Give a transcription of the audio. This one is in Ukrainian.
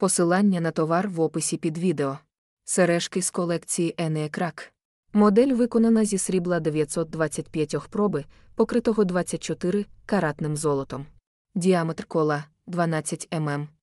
Посилання на товар в описі під відео. Сережки з колекції Енеекрак. Модель виконана зі срібла 925 проби, покритого 24 каратним золотом. Діаметр кола 12 мм.